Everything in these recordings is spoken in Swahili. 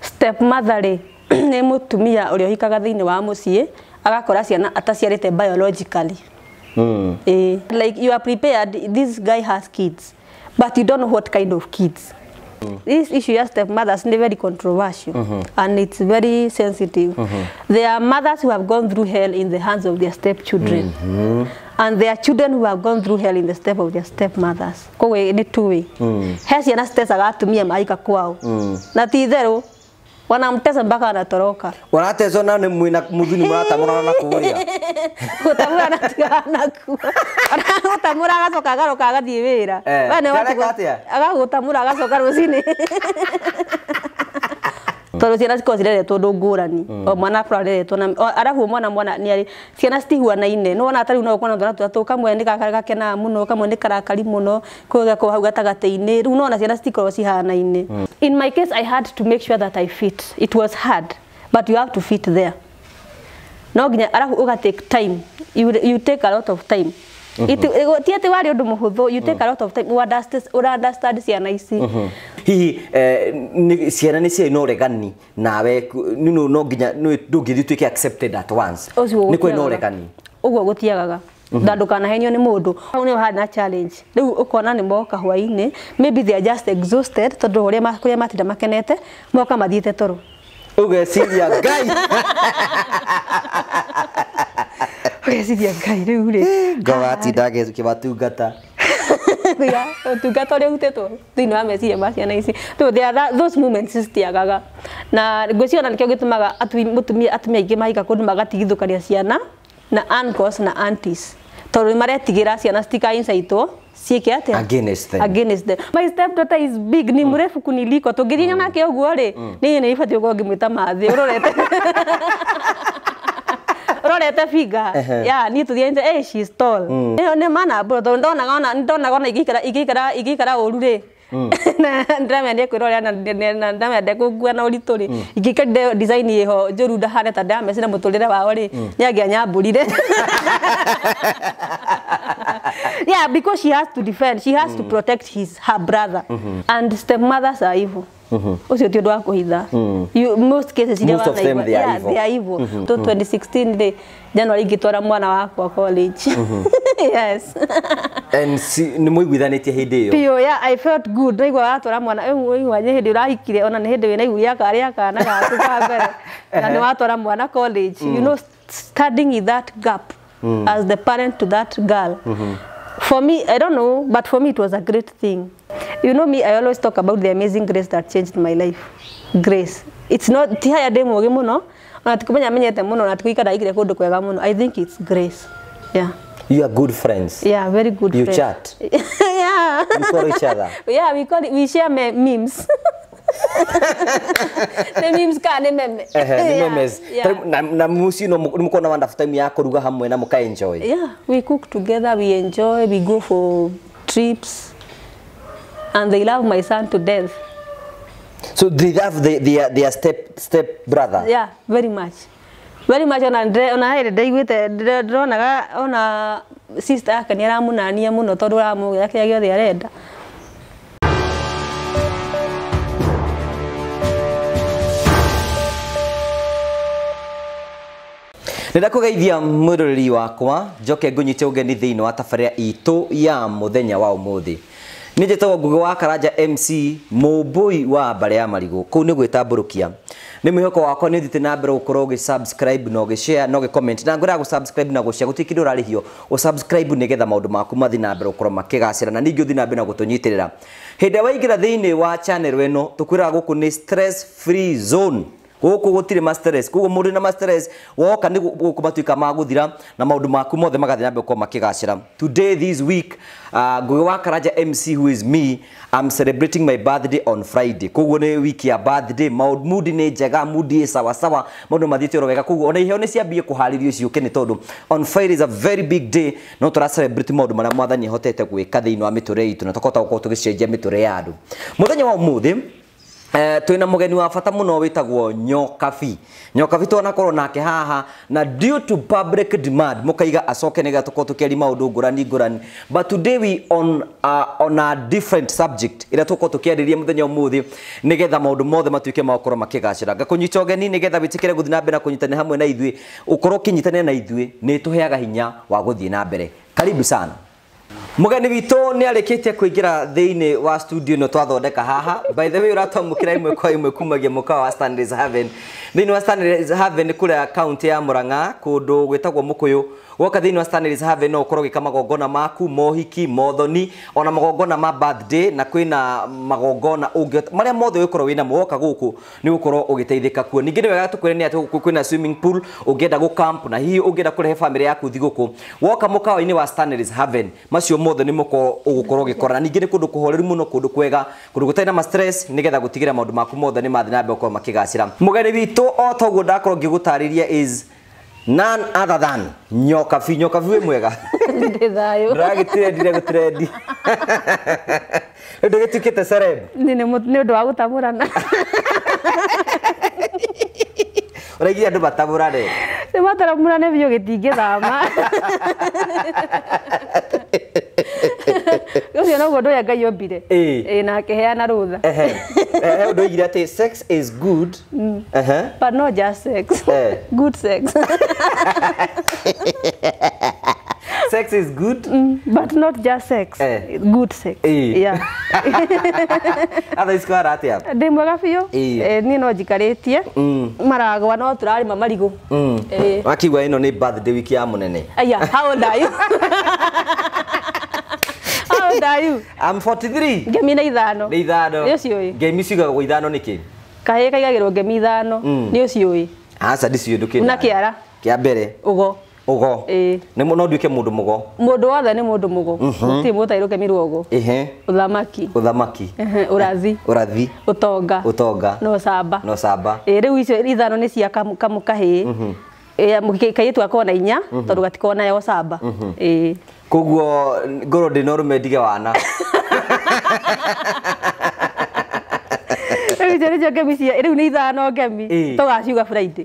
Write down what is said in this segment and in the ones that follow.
Stepmother rĩ nĩ mũtumia ũrĩa ũhikaga thĩinĩ wa mũciĩ agakora ciana ataciarĩte biologically mm. eh, like you are prepared this guy has kids but you don't know what kind of kids hmm. This issue of is very controversial hmm. and it's very sensitive. Hmm. There are mothers who have gone through hell in the hands of their And there are children who have gone through hell in the step of their He ciana citecaga atumia maika kwao. Na ti wanamtesa mpaka anatoroka. Wanateswa na ni mwina mudhuni muratamurana na kuria. Kutamura na tigana ku. Gutamura agacoka agaroka agathii wira. Bane kutamura agagutamura agacoka rucini. Mm. tondå ciana cikorwo cireretwo ndå ngårani mm. o mwana akorwo areretwo arabu mwana mwana nä arä ciana citihuanaine nä wona tarä u no kuona twana tå tå kamwe nä gakenaga må no kamwe nä karakari må no kå hau gatagatä-inä rä u nona ciana citikorwo cihanaine mm. in my case i had to make sure that i fit it was hard but you have to fit there no nginya arabu å ga take time you, you take a lot of time tiatĩ warĩ ũndũ mũhũthũ you take a uh-huh. lot of time understand ciana ici uh-huh. hihi eh, ciana nĩ ciarĩ na regani nawe no thiä tuä ke accepted at once nĩ kũrĩ na ũregani ũguo gũtiagaga na uh-huh. ndũkanahenio nĩ mũndũ hau nĩyo harĩ na challenge rĩu kona nĩ moka hwaĩ-inĩ maybe they are just exhausted tondũ kũrĩa matinda makenete moka te toro ũgeciria ngai ũgeciria ngai rĩu rĩ ngai watinda ũkĩmatungata kuiga ũtungata ũrĩa ũrutĩtwo thĩinĩ wa meciria ma ciana ici those moments citiagaga na ngwĩciria na nĩkĩo gĩtũmaga mũtumia atumia aingĩ mahiga kũndũ magatigithũkania ciana na uncles na aunties tondũ nĩ maretigĩra ciana citikaincaitwo ciĩke atĩa against them against them my stepdaughter is big ni mrefu mm. kuniliko tũngĩrinya mm. nake ũguo rĩ mm. niĩ nĩ ibatiĩ gũkorwo ngĩmwĩta mathĩ ũrorete rorete figa ya ni tuthienje eh she is tall niyo mm. ne mana bro tondu ndonaga ona ndonaga ona igikara igikara igikara uru ri mm. na ndamende kwirora na na ndamende kugua na uritu ri igikara design iho njuru ndahane ta ndamece na muturire wao ri mm. nyangia nyamburire yeah because she has to defend she has mm. to protect his her brother mm -hmm. and stepmothers are evil Mm-hmm. ucio ti undu wa kå mm-hmm. most cases iria wanaigua yeah they are evil mm -hmm. 2016 they January mwana wakwa college mm -hmm. yes and si ni muiguithanitie hindi yeah i felt good naigua watwara mwana waigua nyi hindi urahikire ona ni hindi wina iguria karia kana gaku ka mbere na nä watwara mwana college mm. you know standing in that gap mm. as the parent to that girl mm -hmm. For me, I don't know, but for me it was a great thing. You know me, I always talk about the amazing grace that changed my life. Grace. It's not ti haya ndä må gä må menyete må na tikuikara igire kå kwega må I think it's grace. Yeah. You are good friends. Yeah, very good you friends. You chat. yeah. You call each other. Yeah, we, call, it, we share memes. nä na må må korwo na ya kå ruga hamwe na må ka enjoy yeah we cook together we enjoy we trips and they love my son to death so they love the, their, their step, step brother yeah very much very much ona ona hä ndaiguä ndĩronaga ona sister yake nä aramunania må no tondå aramå gä arenda ndakugeithia mũrũri wakwa njoke ngũnyite ũgeni thĩinĩ wa tabarĩra itũ ya mũthenya wa ũmũthĩ nĩ njĩtagwo ngugi wa karanja mc mũmbui wa mbare ya marigũ kũu nĩ gwĩtambũrũkia nĩ mwĩhoko wakwa nĩ ũthiĩte na mbere gũkorwo ũgĩsubscribe na ũgĩshare na ũgĩcomment na ngwĩraga gũsubscribe na gũshare gũtirĩ kĩndũ ũrarĩhio ũsubscribe nĩgetha maũndũ maku mathiĩ na mbere gũkorwo makĩgacĩra na ningĩ ũthiĩ na mbere na gũtũnyitĩrĩra hĩndĩ ĩrĩa waingĩra thĩinĩ wa channel weno tũkwĩraga gũkũ ni stress free zone guku gutire masters kugo muri na masters woka ni gukumatuika maguthira na maundu maku mothe magathira mbe ko makigacira today this week uh, wa karaja mc who is me i'm celebrating my birthday on friday kugo ni week ya birthday maundu mudi ni njega mudi sawa sawa maundu mathiite ro wega kugo ona iheo ni ciambie kuharirio cio kene tondu on friday is a very big day no tura celebrate maundu maria mwathani hotete gwika thiini wa miture itu na tokota gukorwo tugicenjia miture ya andu muthenya wa umuthi Eh, twä na må geni wa bata må no wä tagwo nyokabi nyokabi twanakorwo nake haha na due to public demand må kaiga acoke nä getha tå korwo tå käri maå ndå ngårani ngårani but today we on, uh, on a different subject ä rä a tå korwo tå kä arä må thenya å må thä nä getha maå ndå mothe matuä ke magakorwo makä gacä ra ngakå nyita ũgeni nä getha wä tä kä re gå thiä na na kå nyitanä hamwe na ithuä å korwo å kä nyitanä na ithuä nä tå heaga hinya wa gå thiä na karibu sana mugani witå nä arä tie kå ingä ra thä inä wa studio no twathondeka haha by the way å ratwamå kä imwe kwa imwe kumagia må kawa wa thä inä wa nä kå rä a kauntä ya må ranga kå ndå gwä tagwo må kå yå woka thä inä wa stanleys have no å korwo gä ka magongona maku mohiki mothoni ona magongona ma birthday na kwä na magongona å marä a mothe å korwo wä namo woka gå kå nä gå korwo å gä teithä ka kuo ningä nä wega tå kwä nä atä kwä na swimming pool å ngä enda gå camp na hihi å ngä enda kå rehe bamä rä yaku thi gå kå woka må kawa-inä wa stanleys haven macio mothe nä må gå korwo gä kora na ningä nä kå ndå kå horeru må no kå ndå kwega kå ndå gå tarä na nä getha gå tigä ra maå ndå maku mothe nä mathiä na mbere å korwo makä gacä ra må geni witå o toguo ndakorwo ngä gå tarä ria none other than nyoka fi nyoka fi mwega ndi thayo ndagitire ndire gutrendi ndu gitukite celeb ni ni ni ndu wa gutamurana uraigire andu matamurane ni gä biyo thama ucio noguo ndå å rä a ngai ombire na akä rutha å ndå igire atä sex is good uh mm. -huh. but not just sex eh. good sex sex is good mm, but not just sex eh. good sex eh. yeah athaici kwara atä a ndä mwega eh ni no njikarä tie mm. maragwa no tå rarä ma eh mm. wakigua ä no nä birthday wiki ya må nene aya how old are you ndayu am 43 ngemi na ithano ni ithano ni uciuĩ ngemi ciugagwo ithano nĩ kĩ kahĩ ngemi ithano mm. nĩ uciuĩ aca ndiciuĩ ndũkĩ na kĩara kĩa mbere ũgo ugo nä no nduä ke må ndå må go må ndå wothe nä må ndå må go mhm. ti må tairå ke mä rwogo å thamaki å thamaki å rathi å eh, rathi å tonga å tonga na å icio ithano nä cia kamå kahä mhm. kairä akona inya mhm. tondå gatikona ya å camba koguo ngoro ndä na å rå me ndige wana icio nä cio ngemi cia rä u nä ithano ngemi tå gaciuga friday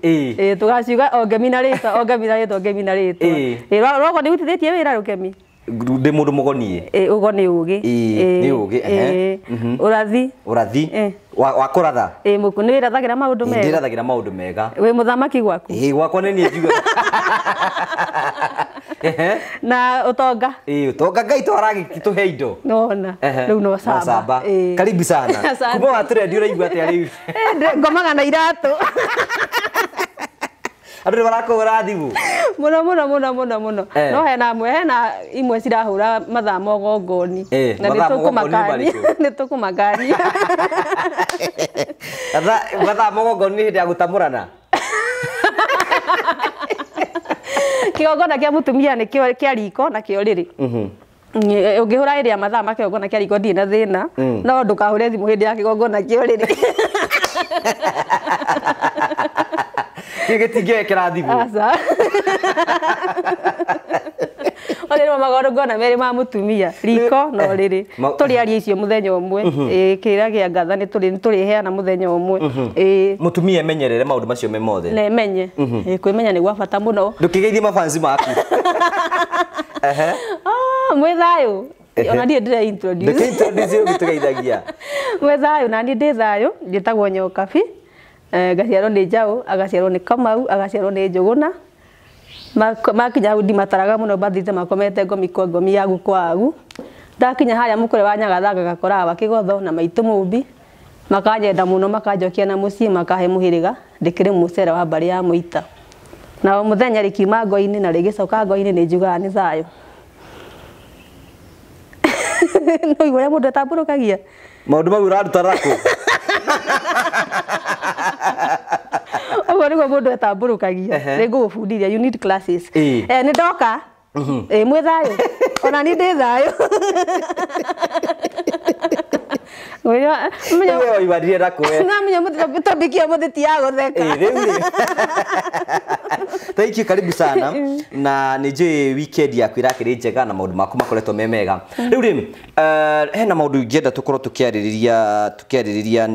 tå gaciuga o ngemi na rä twa ngemi na rä twa ngemi na rä twa rogo nä utithä tie wä ra rå ngemi ndä må ndå må gonie å go nä å gä nä å gä å mm-hmm. mm-hmm. rathi å rathi wa kå ratha nä wä rathagä ra maå ndå mega ndä rathagä ra maå ndå mega wä må thamaki gwaku gwakwa nä niä njugaga na utonga ä utonga ngai twaraga tå he indo nona rä u nocamba karibu sana kuma wa å raigua atä a rä u ngomaga na iratå andå nä marakåhåra thimå må no må no må no må no må no no hena mwe hena imwe cirahå ra mathaa mogongoni na nä tå kå makania nä tå kå makania mathaa mogongoni nä hä ndä ya gå tamå rana kigongona kia mutumia ni kia riko na kio riri ungihura mhm. eh, iria mathaa make kĩgongona kia riko ndirĩ na thĩna mm. no ndũkahũre thimũ hĩndĩ ya kĩgongona kĩa ũrĩrĩ gĩtingĩekĩra thimũ rä magorogo na merä ma må tumia riko eh, no rä rä tå rä aria icio må thenya å mwe uhuh. kä rä gä a ngatha nä tå rä heana må thenya å mwe uhuh. må tumia emenyerere maå ndå macio me mothe na menye uhuh. kwä menya nä gwa bata må no ndå kä geithie mabanci maku ah, mwä thayå ona ndiä ndä retå geithagia mwä thayå na niä ndä thayå njä tagwo nyokabi ngaciarwo nä njaå agaciarwo nä kamau agaciarwo nä njå gå na makinya hau ndimataraga må no mathiite makomete ngomikwa ngomi yagu kwagu ndakinya harä a må kå re wa nyagathanga gakoraga kä gotho na maitå må mbi makanyenda må no makanjokia na må ciä makahe må hä rä ga ndä kä rä må cere wa mbarä ya må ita na o må thenya rä kiuma ngo na rä gä coka ngo nä njugaga nä thayå no igå rä a må ndå etambå rå kagia maå ndå mau rarutara kå ucio niguo mundu etambũrũkagia nĩngũgũbundithia you need classes eh ni doka mm-hmm. ĩ mwĩ thayũ ona ni ndĩ thayũ wira menya na kuwe na menya mutita bikia mutiti ya karibu sana na nijui weekend yaku irakiri njega na maundu maku makoretwo me mega mm. riu ri eh, hena maundu ingienda tukorwo tukiaririria tukiaririria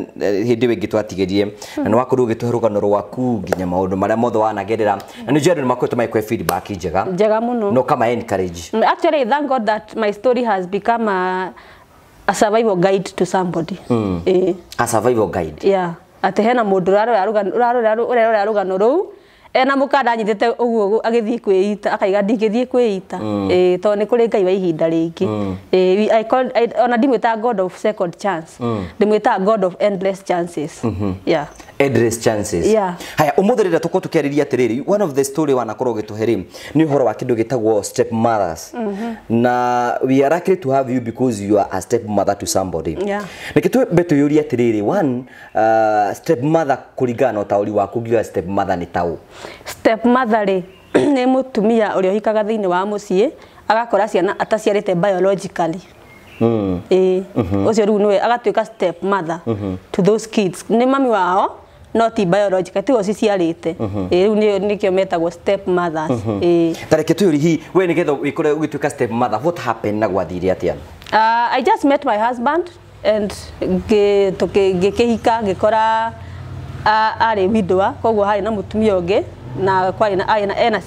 hindi eh, wingi twatigirie na ni mm. wakorwo ugituhe rugano rwaku nginya maundu maria mothe wanagerera na nijui andu ni makoretwo magikwe feedback njega njega muno no kama encourage actually thank god that my story has become a a survival guide to somebody mm. eh. a survival guide yeah atĩ hena mũndũ ũrarora rũgano rũu ena eh, mukanda anyitite uguo uguo agithii kwiita akaiga ndingithii kwiita mm. eh to ni kuri ngai wa ihinda ringi mm. eh i call ona ndimwita god of second chance mm. ndimwita god of endless chances mm-hmm. yeah endless chances yeah haya umuthi rä rä tå korwo tå kä arä ria atä rä rä one of the story wanakorwo gä tå he rä nä å horo wa kä ndå gä tagwo step mothers mm-hmm. na we are lucky to have you because you are a step mother to somebody yeah. nä kä twambe tå yå ria atä rä rä one uh, step mother kå ringana na å taå ri waku ngiuga step mother nä taå step mother rä nä må tumia å rä hikaga thä wa må agakora ciana ataciarite biologically ä hmm. å hmm. cio rä u nä we agatuä ka step mother hmm. to those kids nä mami wao no ti biological tigo ciciarite ä rä u nä metagwo step mothers tarä kä tå yå rihi we ni getha ikore ugituika step mother what happened na gwathire atia uh, i just met my husband and ge, toke, ge kehika, ge kora arä widwa koguo harä na mutumia onge na kwari na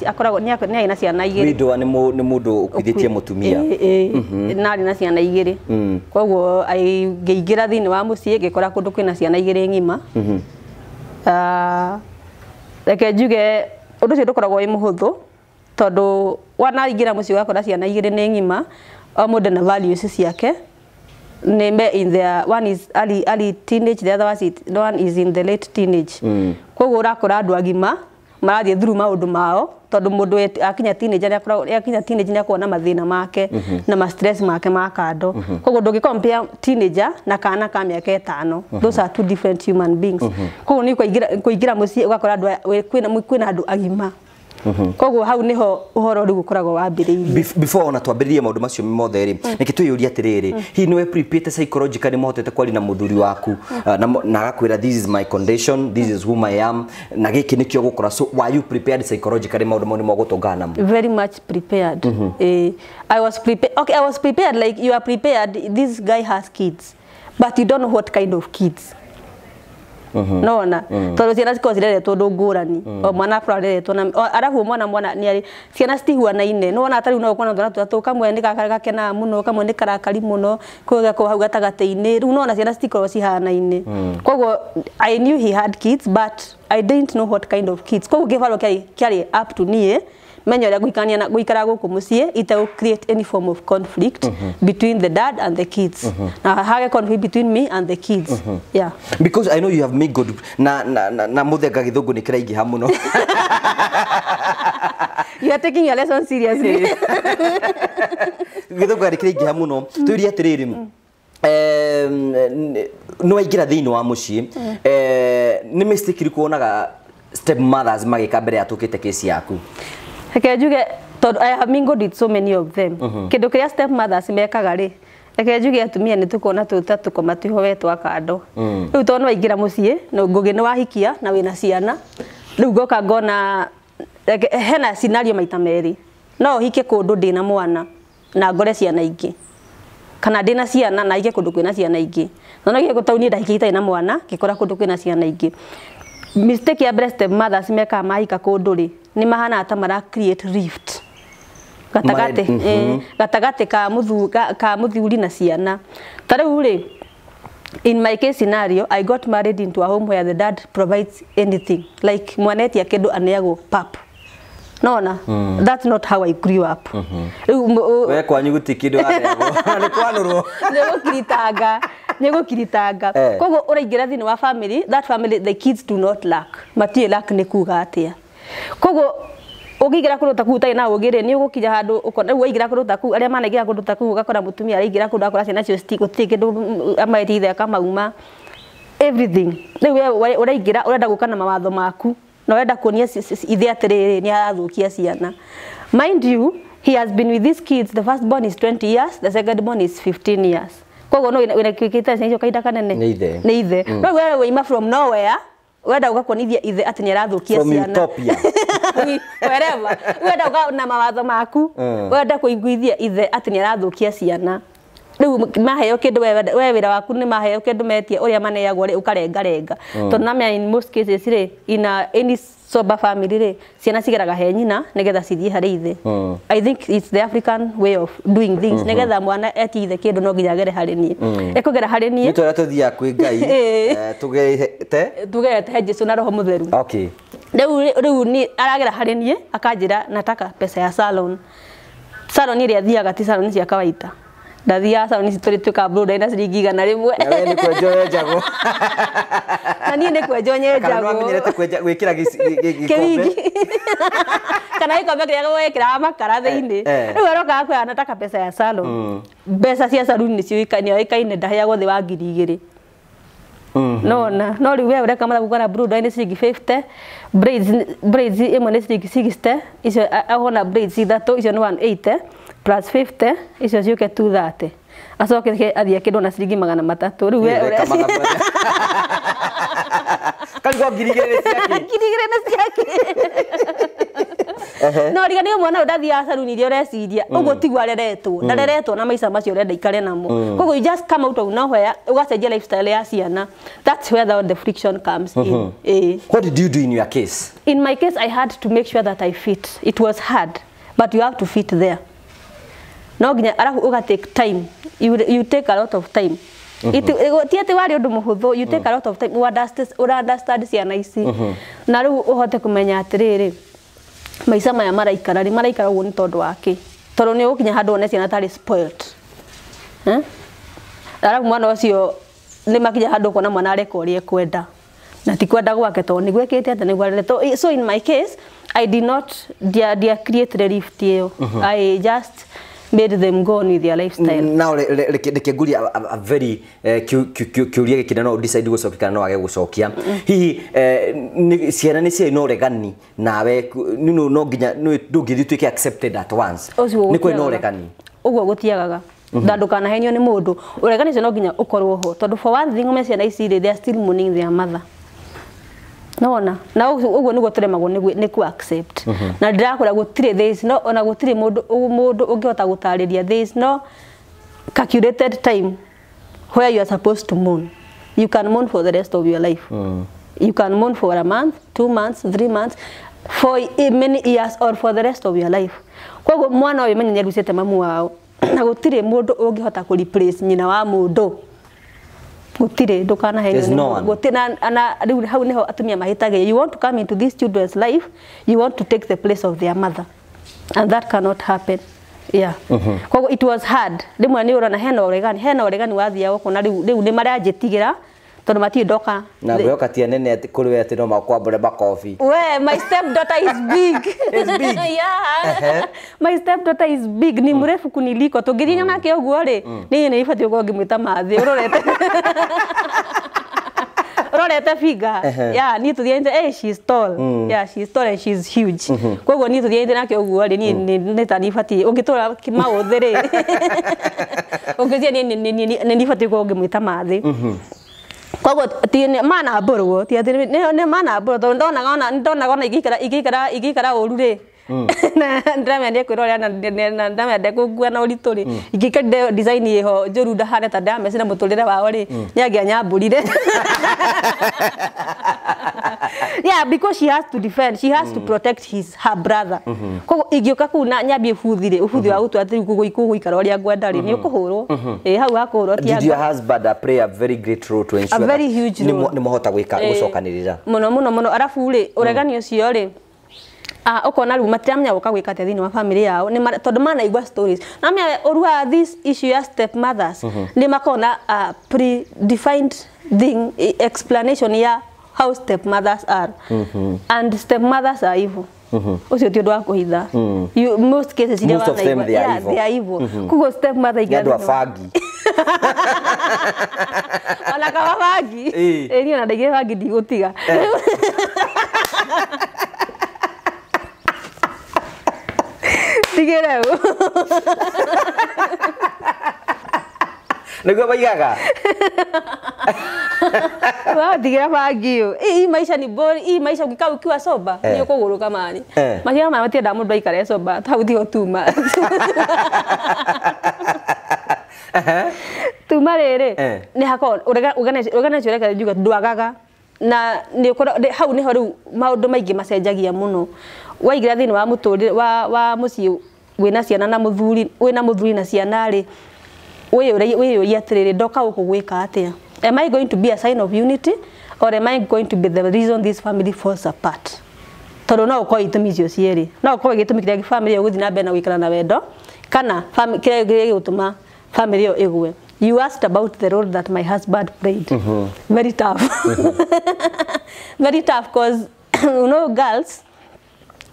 akoragwo nä arä na ciana igä rä nä må ndå å kuithä tie må tumia mhm. na arä na ciana igä rä mm. koguo ngä ingä ra thä inä wa må ciä kundu kora kå ndå kwä na ciana igä rä ng'ima mhm. reke njuge å ndå å cio ndå koragwo wä må hå thå tondå wanaingä ra må ciä gakora ciana igä rä nä ng'ima o må na values ciake nime in the one is early, early teenage the other was it, one is in the late teenage mm. koguo urakora andu agima marathiä thuru maundu mao tondu mundu akinya teenage akinya teenage ni akorwo mathina make mm -hmm. na ma stress make ma kando mm -hmm. koguo ndungi compare teenager na kana ka miaka itano mm -hmm. those are two different human beings mm-hmm. koguo ni kuingira kuingira muci ugakora andu kwina andu agima koguo hau niho uhoro riu ukoragwo wambiriirie before ona twambiririe maundu macio mothe ri mm. niki tuyuria atiriri mm. hihi niwe prepared psychologically muhotete kwali na muthuri waku mm. ah, na agakwira this is my condition this is who i am na giki nikio gukora so why you prepared psychologically maundu moni nimo gutungana very much prepared mm-hmm. eh, i was prepared okay i was prepared like you are prepared this guy has kids but you don't know what kind of kids Uh-huh. nona uh-huh. tondå ciana cikorwo cireretwo ndå rani uh-huh. o mwana akorwo areretwo arabu mwana mwana nä ciana citihuanaine nä wona tarä u no kuona twana tå tatå kamwe nä gakenaga må no kamwe nä karakari må no kå hau gatagatä-inä rä u nona ciana citikorwo cihanaine koguo i knew he had kids but i didn't know what kind of kids koguo gä barwo kä arä up to niä menya uria guikania na guikara guku mucii ite create any form of conflict mm -hmm. between the dad and the kids mm -hmm. na hage conflict between me and the kids mm -hmm. yeah because i know you have made good na na na, na muthega githungu ni kiraingi ha muno you are taking your lesson seriously githungu ni kiraingi ha muno mm. tuiria atiriri mm. nä waingä ra thä wa må mm. eh ni mistake ri kuonaga step mothers magä ka mbere ya tå yaku reke njuge tondå i have eh, mingled with so many of them uh-huh. kä ndå kä rä a step mothers mekaga rä reke njuge atumia nä tå tuta tå ta tå koma twä kando mm. rä u tondå nä waingä ra må ciä ngågä nä wahikia na wä na ciana rä u ngoka ngona hena cinario maita merä no hike kundå ndä na mwana na ngore ciana ingä kana ndä na ciana na hike kundå kwä ciana ingä nona gä gå tauniä ndahike itarä na mwana ngä kora kundå kwä ciana ingä mistake ya breast mothers mekaga mahika kundå rä ni mahana ta mara create rift gatagate mm -hmm. ka muthu ka muthuri na ciana ta rĩu rĩ in my case scenario i got married into a home where the dad provides anything like mwaneti akedo aneagwo pap nona mm. that's not how i grew up mhm. we tikido ale. ni kwa nuru. ni gukiritanga ni gukiritanga eh. Kogo uraingira thini wa family that family the kids do not lack matie lack ni kuga atia koguo ugigira kundu ta kuu utarä na ugä rä nä å gå kinya handå rä u waingä kundu ta kuu arä a manaingä ra kundu ta kuu ugakora må tumia araingä kundu akora ciana cio gå tiä kä ndå amaätiithe akamauma everything rä u å raingä ra å renda gå ka na mawatho maku na å renda kuonia ithe atä ni rä nä arathå ciana mind you he has been with these kids the first born is 20 years the second born is 15 years koguo no wä na kä tä kahinda kanene nä ithe no mm. we we ima from nowhere wenda ugakonithia ithe atĩ nĩ arathukia ciana wereva wenda uga na mawatho maku eh. wenda kũiguithia ithe atĩ nĩ arathukia ciana riu maheo kindu we wira waku ni maheo kindu metie uria maneagwo ri ukarengarenga oh. tondu namenya in most cases ri ina any sober family ri ciana cigeraga he nyina nigetha cithie hari ithe oh. i think it's the african way of doing things mm-hmm. nigetha mwana eti ithe kindu no nginya agere harä niä mm. ekugera harä niä tå rä a tå thiaga kwä ngai tugete tugete he jesu na roho okay theru rä ni aragera harä niä akanjä ra nataka pesa ya salon salon ni rä a thiaga ti salon cia kawaita ndathia sauni citå rä tuä ka na ciringi igana rä mwe nä kwenjoe njagå na niä nä kwenjonye njagågwä kä ra kä wingi kana gä kombe kä rä a gwä kä ra makara thä inä rä u arokaga kwä ana ta kabeca ya salon mbeca cia saluni nä ciå ikaine ndaheagwo thä wa ngiri igä rä nona no rä u we å reka mathabu na bruda nä ciringi ä mwe nä ciringi icio ahona ithatå icio nä plus 50 icio ciuke 230 acoke athiĩ akĩndwo na ciringi magana matatũ rĩu we karigwo ngiri igĩrĩ nĩ ciakĩ ngiri igĩrĩ nĩ ciakĩ no riganĩirwo mwana ũyũ ndathiaga caruni iria ũreciria mm. ugo tiguo areretwo mm. ndareretwo na maica macio ũrenda ikare namo mm. koguo you just come out of nowhere ũgacenjia lifestyle ya ciana that's where the, friction comes in mm what did you do in your case in my case i had to make sure that i fit it was hard but you have to fit there no nginya arahu uga take time you, you take a lot of time uh-huh. ti atä warä å ndå må hå thå å ciana ici uh-huh. na rä u å hote kå menya atä rä rä maica maya maraikara rä maraikara å guo nä tondå wakä tondå nä å gå kinya handå one ciana tarä eh? arabu mwana ũcio nä makinya handå kuona mwana areka å rä ekwenda na ti kwenda gwake tondå nä gwä kä te atä nä gwarere so in my case i did not dia, dia create relief ä yo uh-huh. i just made them go on with their lifestyle now reke nguria a very eh, kiuria gä kä no decide go cokia no age go sokia. Hi ni siana eh, ni ciana no regani na we nawe no nginya ndå ngä thiä tuä ke accepted at once Ni ko mhm. no regani. Ugo gutiagaga. gå tiagaga na ndukanahenio nä må ndå cio no ginya ukorwo ho Tondu for one thing me ciana ici rä they are still mourning their mother nona na uguo niguo turemagwo ni ni ku accept mhm. na ndirakwira gutire this no ona gutire mundu mundu ungihota gutariria this no calculated time where you are supposed to mourn you can mourn for the rest of your life mm. you can mourn for a month two months three months for many years or for the rest of your life koguo mwana uyu menye nĩarucĩte mamu wao na gutire mundu ungihota ku replace nyina wa mundu gutire gutirä ndå kanahena ana u hau nä ho atumia mahitage you want to come into this children's life you want to take the place of their mother and that cannot happen yeah mm it was hard rä ni urana hena oregani hena oregani wathia wathiagwo na riu riu ni marä anjä tondu mati ndoka na ngwe okatia nene ati kuri we ati no makwambure makofi we my step daughter is big is big yeah my step daughter is big ni mrefu kuniliko tungithie nake uguo ri ni ni ibati ugo ngimwita mathi urorete rorete figa ya ni tu tuthiaite eh she is tall mm. ya she is tall and she is huge mm-hmm. go ni tu tuthiaite nake uguo ri ni mm. ni ta ni fati ungitura mauthi ri ungithia ni ni ni ni fati ugo ngimwita mathi mm-hmm koguo ti manambũrwo ti atĩ mana manambũrwo tondũ ndonaga ona ndonaga ona ingĩikara ingĩikara ingĩikara ũru rĩ na ndĩramenya kwĩrorera na ndĩramenya ndekũngua na ũritũ rĩ mm. ingĩka design ĩho njũru ndahane ta ndamecira mũtũrĩre wao rĩ mm. nĩ angĩanyambũrire yeah because she has to defend she has mm. to protect his her brother mm-hmm. koguo ingĩũka kuu na nyabi buthi rĩ wa mm-hmm. gũtua atĩ kũgũikara ũrĩa ngwenda rĩ nĩ mm-hmm. ũkũhũrwo ĩ hau akũhũrwo ti your husband a uh, play a very great role to ensure a very huge role nĩ mũhota gwĩka gũcokanĩrĩra mũno mũno mũno arabu rĩ mm. ũregani ũcio rĩ uh, ah, ukona rä u matiramenya gå ka gwä ka atä thä wa bamä yao tondå manaigua namenya å this issue ya step mothers mhm. nä makoragwo na uh, predefined thing explanation ya how step mothers are mm -hmm. and step mothers are evil ucio mhm. ti undu wa kuhitha mhm. most cases iria wana they are evil kugo step mother igana ona kawa bangi ĩĩ niĩ ona ndaigire bangi ndigũtiga eh. out. Figueiredo. niguo maigaga watigira bangio ii maisha ni bor, ii maisha ukikaa ukiwa soba eh. niukuguruka mani eh. maciira maya matienda mundu aikare soba tautio tuma tuma riri eh. ni aku, ugenecio rekere juga ndwagaga na nä hau nä ho rä u maå ndå ni macenjagia mau domai gimasa jagi amuno. Wah, gradin wah rä wah wah musiu wina ciana na muthuri wina muthuri na ciana ri wiyuria atiriri ndoka uku gwika atia am i going to be a sign of unity or am i going to be the reason this family falls apart tondå no å korwo itå icio cierä no å korwo gä tå yo guthi na mbere na gå na wendo kana kä rä a gä gå yo igwe you asked about the role that my husband played mm -hmm. very tough mm -hmm. very tough because you know girls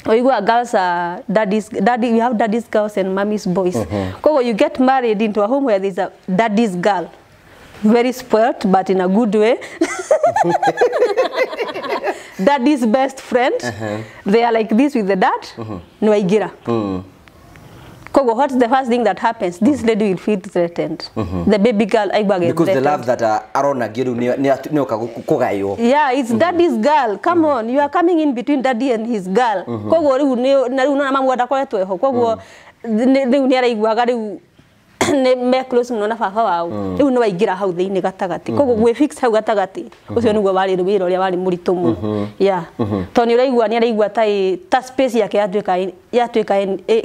oigua girls are daddy's daddy we have daddy's girls and mommy's boys mm -hmm. you get married into a home where there's a daddy's girl very spoilt but in a good way daddy's best friend uh -huh. they are like this with the dad mm -hmm. niwaigira mm -hmm. Kogo, what's the first thing that happens? This lady will feel threatened. Mm -hmm. The baby girl I get Because threatened. the love that uh, ni ni, nioka kugayo. Yeah, it's mm -hmm. daddy's girl. Come mm -hmm. on, you are coming in between daddy and his girl. Mm -hmm. Kogo, riu unaona mamu atakoretweho. Kogo, riu niaraiguaga riu me mekrosi no na baba wao mm. riu no waingira hau thiini gatagati koguo gwi fix hau gatagati ucio mm-hmm. niguo wari wira uria wari muritu muno mm-hmm. ya mm-hmm. to ni uraigua ni araigua ta ta space yake yatuika yatuika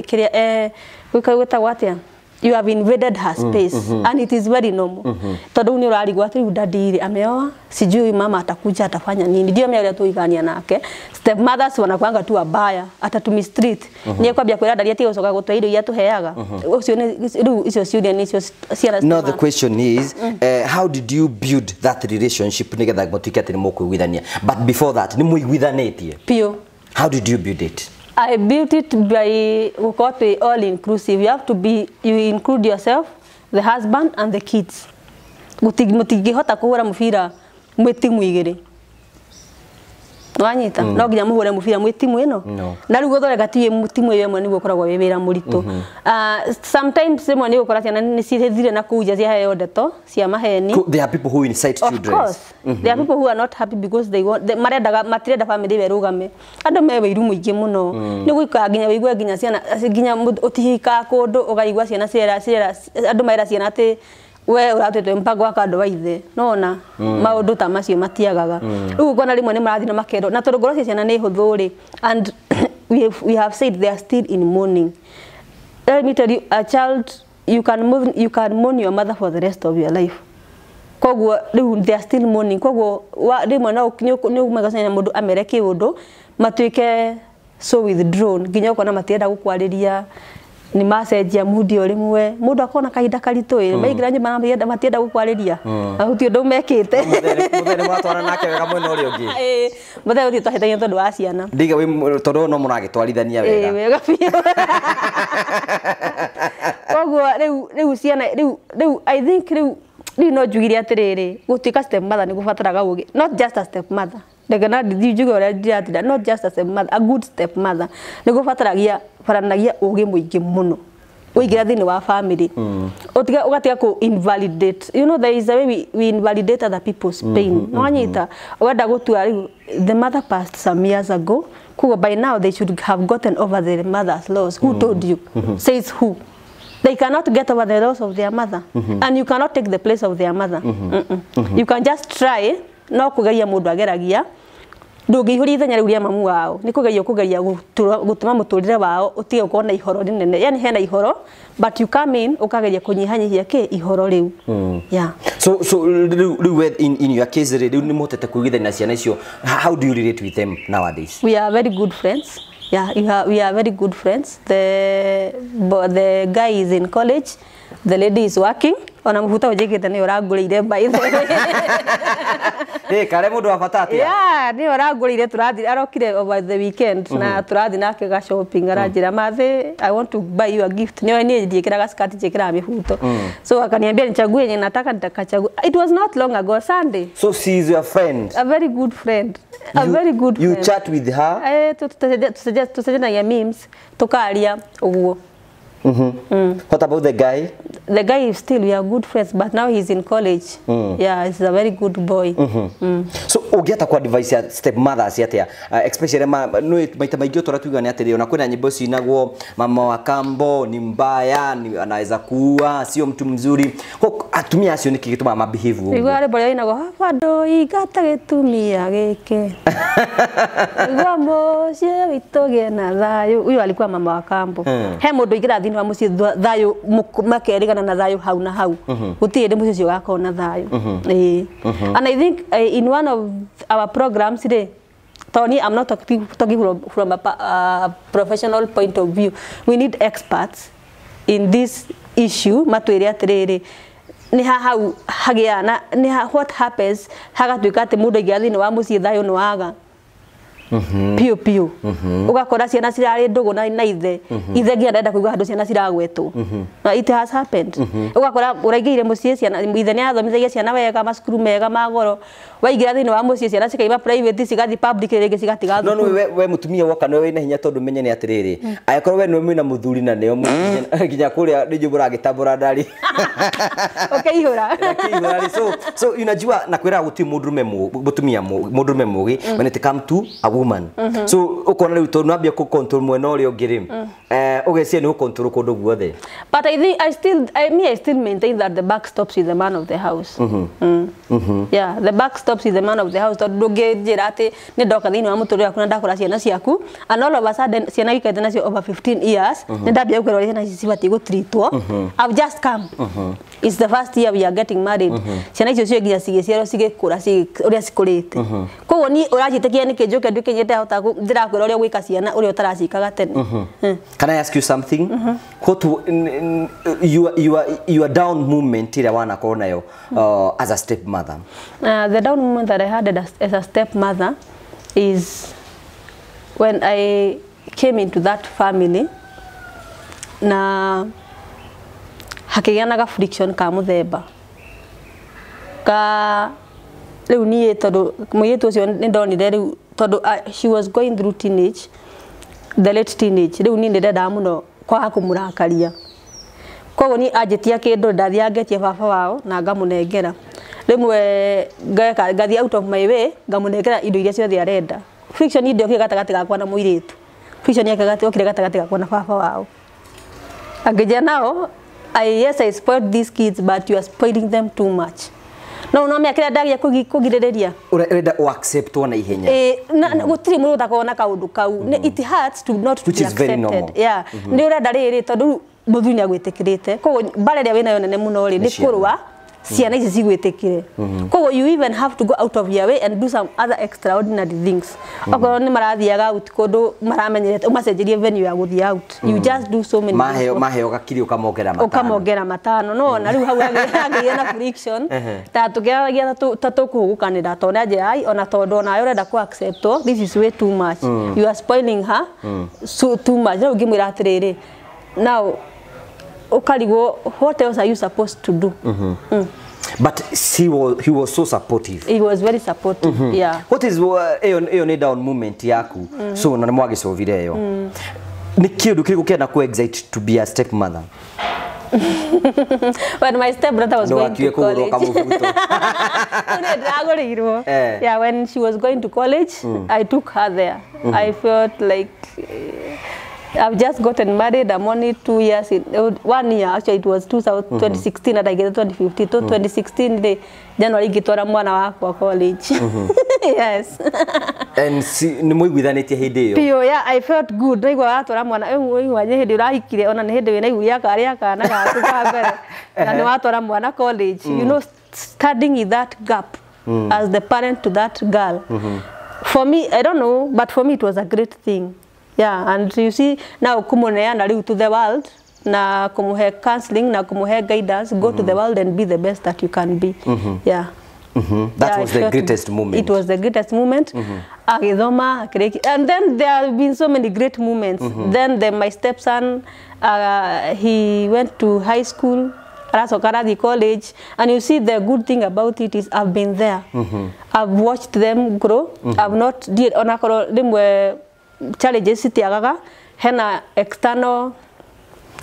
kiria gwitagwo atia you have invaded her mm, space mm -hmm. and it is very normal mm-hmm. tondu ni urarigwa ati riu dadiri ameoa sijui mama atakuja atafanya nini ndio mimi tuigania nake step mothers wanakuanga tu abaya atatumi street mm -hmm. nie kwa kwira daria ti ucoka gutwa irio iria tuheaga ucio mm-hmm. ni riu icio ciuria ni icio sio no the question is mm -hmm. uh, how did you build that relationship nigetha mutuike ati ni mukwiguithania but before that ni muigwithanetie pio how did you build it I built it by we got it all inclusive. You have to be you include yourself, the husband and the kids. Mutigihota kuhura mufira mweti mwigire wanyita mm. no nginya muhure mubira mwi timu ino na riu guthoreka timu timu iyo imwe niguo ukoragwo wi wira muritu mm-hmm. ah, sometimes imwe ni gukora ciana ni cithire na kuu nja ciheo ndeto cia maheni there are people who incite children of course mm -hmm. there are people who are not happy because they want marendaga matirenda family berugame andu me iru muingi muno mm. ni guikara nginya wiigue nginya ciana nginya utihika kundu ugaigua ciana ciera ciera andu mera ciana ati we uratetwe mpango wa kando waithe ithe nona maundu mm. ta macio matiagaga mm. riu kwana rimwe ni marathi na makendo na tondu ngoro ciana ni huthu ri and we have, we have said they are still in mourning let me tell you a child you can move, you can mourn your mother for the rest of your life koguo riu they are still mourning koguo rimwe no ni umagacania mundu amere kiundu matuike so withdrawn nginya ukona matienda gukwariria nä macenjia mundi å rä mwe må ndå akona kahinda karitå ä hmm. maigira nyå matienda gå kwarä ria hmm. ahuti å ndå mekä te mwatwara nake wega mwena å rä a å ngä må thenya wa ciana ndiga tondå no må ragä twarithania wega biå koguo rä u ciana rä u i think rä u no njugire atä rä rä gå tuä ka nä gå bataraga å not just a step mother ndekena ndithiunjuge uria ndiratira not just as a mother a good step mother nä gå bataranagia baranagia å muno må ingä må no thini wa family mm. utiga ugatiga ku invalidate you know there is a way we, we invalidate other people's mm-hmm, pain mm -hmm. no nwanyita wenda gutua riu the mother passed some years ago kugo by now they should have gotten over their mother's loss who mm -hmm. told you mm -hmm. says who they cannot get over the loss of their mother mm -hmm. and you cannot take the place of their mother mm -hmm. Mm -mm. Mm -hmm. you can just try no kugeria mundu ageragia ndungĩihũria ithenya rĩu rĩa mamu wao nĩ kũgerio kũgeria gũtũma mũtũrĩre wao ũtige gũkorwo na ihoro rĩnene yani hena ihoro but you come in ũkageria kũnyihanyihia kĩ ihoro rĩu mm. so, so rĩu we in, in your case rĩ rĩu nĩ mũtete kuigithania na ciana icio how do you relate with them nowadays we are very good friends yeah you have, we are very good friends the the guy is in college the lady is working ona mubuta unjikite ni urangurire mbaithe hey, kare mundu abata atia ya ni urangurire turathi arokire over the weekend mm -hmm. na mhm. turathi nake ga shopping aranjira mm -hmm. i want to buy you a gift ni ni ndikira ga skati jikira mihuto mm -hmm. so akaniambia nichague yenye nataka nitakachague it was not long ago sunday so she is your friend a very good friend a very good you chat with her eh tutajana ya memes tukaria uguo Mm -hmm. mm. What about the guy? The guy is still, we are good friends, but now he's in college. Mm. Yeah, he's a very good boy. Mm -hmm. mm. So ungiata kwa advice ya stepmother asi atia uh, especially ma no maita maingi utora tuiga ni atiri ona kwina nyimbo cinagwo mama wa nimbaya, ni anaweza kuwa, sio mtu mzuri kwa atumia acio niki gituma ma behave uguo igwa rebo inago haba do igata gitumia geke. igwa mo sie witoge na thayo Uyo alikuwa mama wa kambo mm. he mundu ingira thĩinä wa må ciä thayå na thayå hau na hau mhm. gũtirä ndä må ciä ũcio ũgakorwo na thayå mhm. mhm. and i think uh, in one of our programs today Tony, I'm not talking, talking from, from a uh, professional point of view. We need experts in this issue. ha hau na ha what happens wa waga. Mm-hmm. piu piu mm-hmm. ugakora ciana cirarä ndå gå na ithe mm-hmm. ithe nginya ndenda kuigua handå ciana na it has happened ugakora å raingä ire må ciä ithe nä athomithagia ciana wega macukuru mega ma goro waingä ra thä inä wa må ciä ciana cikaima private cigathi public rä ngä cigatiga no no we må tumia woka no mm. we na hinya tondå menye ni atä rä rä we no mwä na må na nä o nginya kå rä a nä njå mbå ragä tambå ra ndari åkäihå ra so inajua na kwä ra gå tiä må ndå rume må tumia må ndå rume må mm. gä woman mm-hmm. so ukona riu tondu ambia ku control mwena uri ungi mm. eh ugeciria ni control kundu guothe but i think i still i mean i still maintain that the back stops is the man of the house mm-hmm. mm -hmm. Mm. -hmm. yeah the back stops is the man of the house tondu ndungijira ati ni ndoka thiini wa muturire waku na ndakura ciana ciaku and all of a sudden ciana over 15 years mm-hmm. ni ndambia gukwira ciana ici cibatiĩ gũtritwo mm i've just come mm -hmm. it's the first year we are getting married ciana icio cio nginya cigĩciarwo cigĩkũra ũrĩa cikũrĩte koguo ni ũranjĩtĩkia nĩkĩ njũke nduĩke kinya ndahota ndirakwira uria gwika ciana uria utaracikaga tene mm-hmm. can i ask you something mm you you your your your down movement ira wana kona yo mm-hmm. uh, as a step mother uh, the down movement that i had as a step mother is when i came into that family na hakigä na ga friction ka muthemba ka rä u niä tondå må irä ndonire rä tondu ah, she was going through teenage the late teenage riu ni ndirenda muno kwaga kumurakaria koguo ni anjitia kindu ndathia ngetia baba wao na ngamunengera rimwe ngeka ngathi out of my way ngamunengera indo iria ciothe arenda friction ndio kiga gatagati gakwa na muiritu friction yake gati okire gatagati gakwa na baba wao angijia nao I, yes I support these kids but you are spoiling them too much no no kä rä a ndagia kå girä rä ria na ihenya gå tirä må na mm. kaå ndå kau nä å renda rä rä tondå må yeah mm-hmm. nä agwä tä kä rä te koguo mbara ä rä a wä na yonene må no rä nä kå rå a ciana ici cigwitikire mhm. koguo you even have to go out of your way and do some other extraordinary things okorwo mhm. ni marathiaga out kundu maramenyerete umacenjerie venue ya guthia out you mhm. just do so many maheo maheo gakiri ukamongera matano ukamongera matano no na riu hau agĩgĩa na friction ta tũgĩagia ta tũkũhugukanĩra tondũ nĩ ai ona tondũ nawe ũrenda kũ acceptwo this is way too much mm. you are spoiling her mm. so too much rĩu ngĩmwĩra atĩrĩrĩ now okaliwo what else are you supposed to do mm -hmm. mm. But he was, he was so supportive. He was very supportive, mm -hmm. yeah. What is iyo uh, ni down moment yaku mm -hmm. so na mwagicovire yo mm. ni kindu kiriku kienda ku excite to be a stepmother when my stepbrother was no, going to college. Eh. yeah, when she was going to college, mm. I took her there. Mm -hmm. I felt like eh, I've just gotten married. I'm only two years, in, uh, one year actually, it was 2016 mm -hmm. and I get 2015. So mm -hmm. 2016 the January gitwara mwana wakwa college. Mm -hmm. yes. and si ni muiguithanitie hindi iyo. Pio yeah, I felt good. Naigwa watwara mwana eh, waigwa nyi hindi urahikire ona ni hindi wina iguya kari akana gaku ka mbere. Na ni watwara mwana college. Mm -hmm. You know studying in that gap mm -hmm. as the parent to that girl. Mm -hmm. For me, I don't know, but for me it was a great thing yeah, and you see now kumuneana riu to the world na kumuhe counseling na kumuhe guidance go mm -hmm. to the world and be the best that you can be mm -hmm. yeah Mm -hmm. That yeah, was the greatest moment. It was the greatest moment. Mm -hmm. Akithoma, and then there have been so many great moments. Mm -hmm. Then the, my stepson, uh, he went to high school, Arasokaradi College, and you see the good thing about it is I've been there. Mm -hmm. I've watched them grow. Mm -hmm. I've not did onakoro limwe challenges citiagaga hena external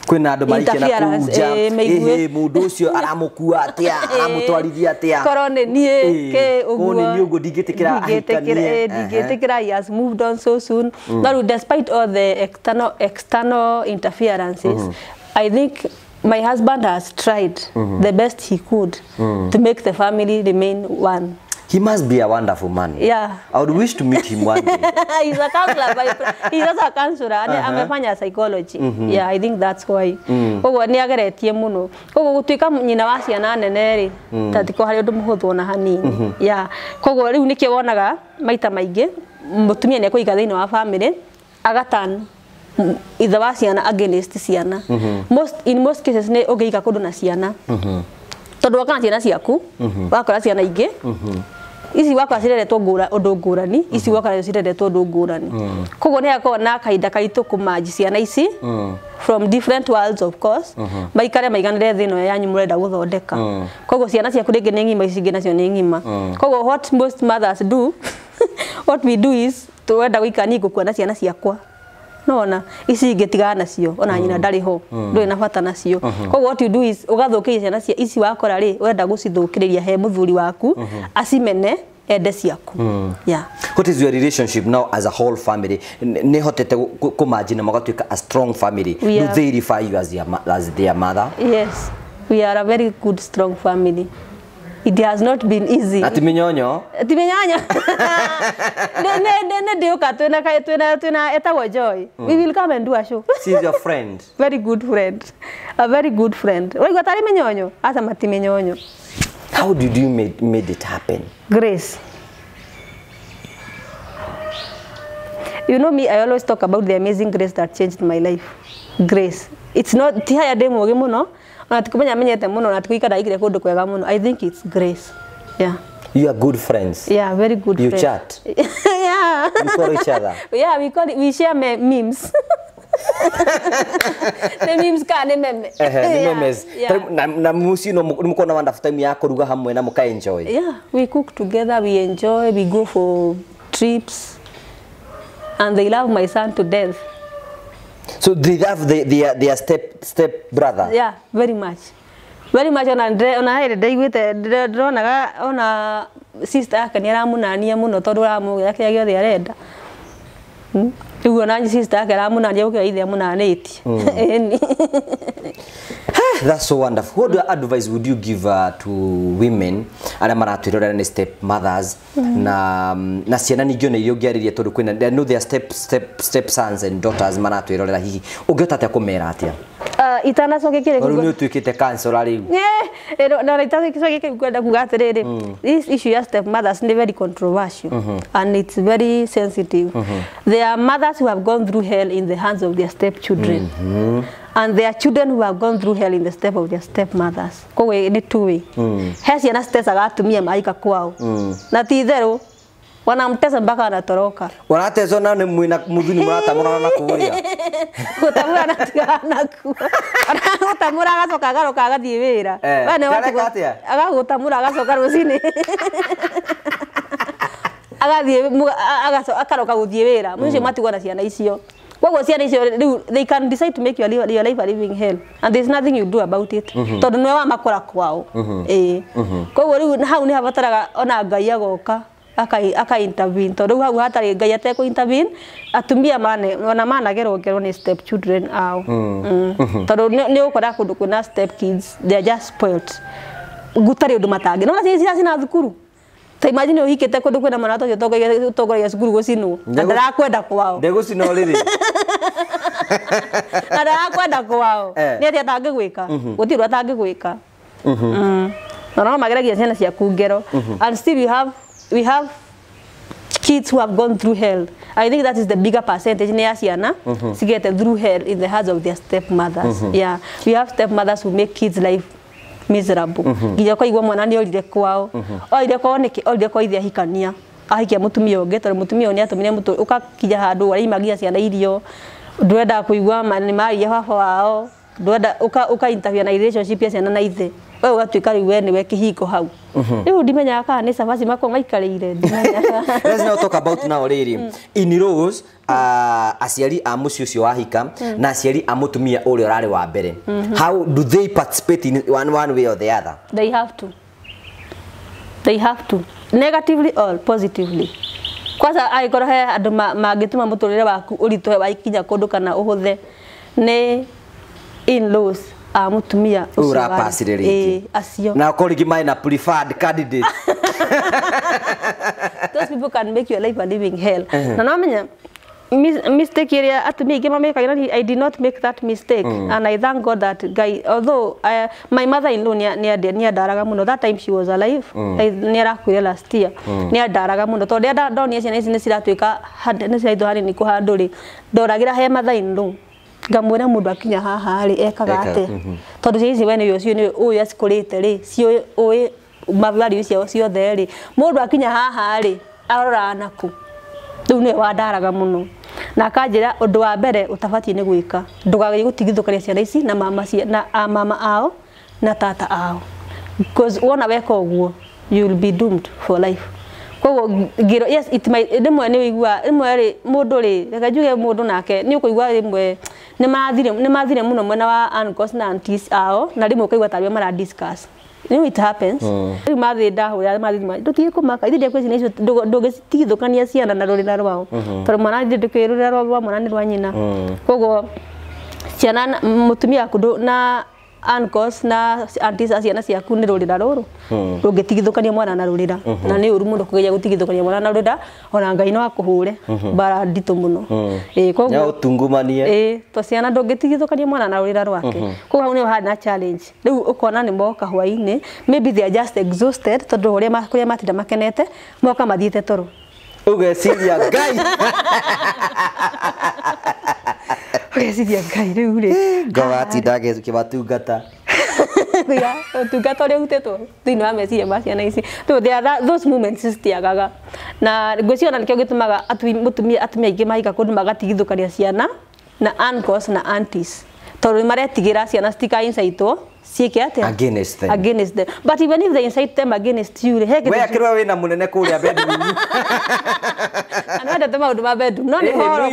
kwina andu marikena kunja ehe eh, mundu ucio aramukua atia eh, aramutwarithia atia korwo ni nie eh, ke uguo ni nie uguo ndingitikira ahikanie ndingitikira he has moved on so soon mm. no despite all the external external interferences mm -hmm. i think my husband has tried mm -hmm. the best he could mm. to make the family remain one He must be a wonderful man. Yeah. I would wish to meet him one day. he's a counselor by he's also a counselor. Uh -huh. Amefanya psychology. Mm -hmm. Yeah, I think that's why. Mm. Koguo mm. niageretie muno. Koguo gutuika nyina wa ciana nene ri mm. tatiko hari undu muhuthu na hanini. Mm -hmm. Yeah. Koguo riu nikio wonaga maita maingi mutumia niakuiga thiini wa family agatan ithe wa ciana against ciana. Mm Most in most cases ne ungiiga kundu na ciana. Mm -hmm. Tondu wakana ciana ciaku, mm-hmm. wakora ciana ingi. Mm-hmm ici wakora cireretwo ũndũ ngũrani ici mm-hmm. wakora nacio cireretwo ũndũ ngũrani mm. koguo nĩ hakoragwo na kahinda kaitũ kũmanji ciana ici mm. from different worlds of course mm-hmm. maikare maiganĩre thĩ ĩno yanyu mũrenda gũthondeka mm. koguo ciana ciaku rĩngĩ nĩ ng'ima ici ingĩ nacio nĩ ng'ima koguo what most mothers do what we do is twenda gũikara niĩ na ciana ciakwa nona ici ingetigana nacio ona nyina mm. ndarĩ ho mm. ndũrĩ na bata nacio mm-hmm. koguo what you do is ũgathũkĩria ciana cia ici wakora rĩ ũrenda gũcithũkĩrĩria he mũthuri waku mm-hmm. acimene ende ciaku mm. what is your relationship now as a whole family nä hotete kumajina manjina magatuĩka a strong family do they refer you as their mother yes we are a very good strong family it has not been easy ati minyonyo ati minyonyo ne ne ne ne ndiuka twina kai twina twina etagwo joy mm. we will come and do a show she is your friend very good friend a very good friend waigwa tari minyonyo asa mati minyonyo how did you made, made it happen grace you know me i always talk about the amazing grace that changed my life grace it's not ti haya demo muno ona tikumenyamenyete muno na tikuikara igire kundu kwega muno i think it's grace yeah You are good friends. Yeah, very good you friends. chat. yeah. You call each other. Yeah, we call it, we share memes. nä memes ka ne meme ne memes na musi no muko na wanda time ya kuruga hamwe na muka enjoy yeah we cook together we enjoy we go for trips and they love my son to death So they have the, their, uh, their step, step brother? Yeah, very much. Very much ona ona hä ndaiguite ndironaga ona sister yake nä aramunania må no tondå aramågä ra kä rä a gä othe arenda hmm? kiu ona sister yake aramunanjia gå kä ra ithe amunanä tie mm. that's so wonderful what advice would you give uh, to women arä maratwä nä step mothers mm. na mm, na ciana ningä ona iria å ngä arä ria tondå kwä na step, step, step sons and daughters maratwä rorera hihi å ngä hota atä a kå mera uh, itanacoke kä rä nä å tuä kä te rä na itanacoke kä rä kwenda kuga atä this issue ya step mothers nä very controversial mm -hmm. and it's very sensitive mm -hmm. there are mothers who have gone through hell in the hands of their step children mm -hmm. and there are children who have gone through hell in the step of their step mothers koguo nä two way mm. he ciana citecaga atumia maika kwao mm. na ti itherå wanamtesa mpaka anatoroka. Wanateswa na mwina mudhuni muratamura na kuria. Gutamura anatigana ku. Gutamura agacoka agaroka agathii wira. Bane eh, watu agagutamura agacoka rucini. Agathii agacoka akaroka guthii wira. Mwicio mm. matigwa na ciana icio. Kwa ciana icio isiyo, they can decide to make your life, a living hell and there's nothing you do about it mm-hmm. tondu niwe wamakora kwao. Mm-hmm. Eh. Mm-hmm. Koguo riu hau ni habataraga ona agaya kwa agoka akai akai intervene to tondu hau hatari ngai ateku intervene atumia mane ona mana gero gero ni step children ao mm. Mm. Mm-hmm. tondu ni ukora kundu kwina step kids they are just spoiled gutari undu matangi si si na thukuru ta imagine uhikite kundu mana to to kwina mwana tocio utongoragia cukuru gucinwo na ndarakwenda kwao ndegucina riri na ndarakwenda kwao ni ati atangä gwika gutiru tiä gwika mhm gwä ka na no mageragia ciana ciaku ngero mm-hmm. and still you have we have kids who have gone through hell. I think that is the bigger percentage mm -hmm. to get through hell in the hands of their stepmothers. Mm -hmm. Yeah, we have stepmothers who make kids life miserable. Mm -hmm. igwa mwana orire kwao. Mm-hmm. Orire kwa ithia hikania. Ahikia mutumia onge å mutumia ni ciana irio. Ndwenda kå igua mari baba wao. Ndwenda uka na relationship ya ciana na ithe we ũgatuĩka rĩu we nĩwe kĩhingo hau mhm. rĩu ndimenyaga kana nĩ cabaci makwo maikarĩire let's now talk about now rĩrĩ mm. in rose uh, aciari a mũciĩ ũcio wa mm. na aciari a mutumia ũrĩa urari wa mbere mhm. how do they participate in one, one way or the other they have to they have to negatively or positively kwanza angĩkorwo he andũ mangĩtuma ma mũtũrĩre waku ũritũhe waikinya kundu kana uhuthe nĩ in laws a ah, mutumia ucio urapacirira ingi eh, acio na koringi mai na preferred candidate those people can make your life a living hell uh eh. -huh. na nomenya mistake iria atumia aingĩ mamĩkagira I did not make that mistake mm. and I thank God that guy although uh, my mother in law nĩ andaraga mũno that time she was alive mm. nĩ arakuire last year mm. nĩ andaraga mũno tondũ rĩrĩa ndonia ciana ici nĩ ciratuĩka nĩ ciraitwo hanini kũhandũ rĩ ndoragĩra he mother in law ngamwä ra må ndå akinya haha rä ekaga atä mhm. tondå cia ici we cio å yå acikå rä te rä ciå ä mavario ciao ciothe rä må ndå akinya haha rä aroraga nakå rä u nä wandaraga må no na akanjä ra å ndå wa mbere å tabatiä nä gwä ka ndå gagä gå tigithå kania ciana ici na mama, cia, na a mama ao na tata ao wona weka å guo koguo ngiro yes, rä mwe nä å igua rä mwe rä må ndå rä reke njuge må ndå nake nä å kå igua rä mwe nä mathire nä må no mwena wa uncles na aunties ao na rä mwe ukaigua tarä mara discuss you it happens oh. rä u mathä ndahå ra mathä ndå tige kå maka ithe ndekå ciana icio ndå gä kania ciana na rå rä na rwao uh-huh. tondå mwana ithe ndå rä ra rwa mwana nä rwa nyina oh. koguo ciana må tumia waku na uncles na aunties ciana ciaku nä rå rä ra rå rå rå ngä mwana na rå rä ra hmm. na nä å ru må no kå gå mwana na rå rä ra ona ngai no akå hå re ko ya må e to siana ndå ngä tigithåkania mwana na rurira ra rwake hmm. koguo hau nä harä na challenge rä u å kona nä moka hwainä maybe they are just exhausted to kå rä a matinda makenete moka mathiä te toro ugeciria ngai gwĩciria ngai rä rĩu rĩ ngai atinda agĩkĩmatungata kuiga ũtungata ũrĩa thä inä wa meciria ma ciana ici those moments citiagaga na nä kä ngwĩciria gä tå maga atumia aingä mahiga kũndũ magatigithũkania ciana na uncles na aunties tondå nä maretigä ra ciana citika incaitwo ciäke e atä but even if they incite them against you we akirwa wina munene kuria bedroom anwendete maundu ma bedroom no ni horo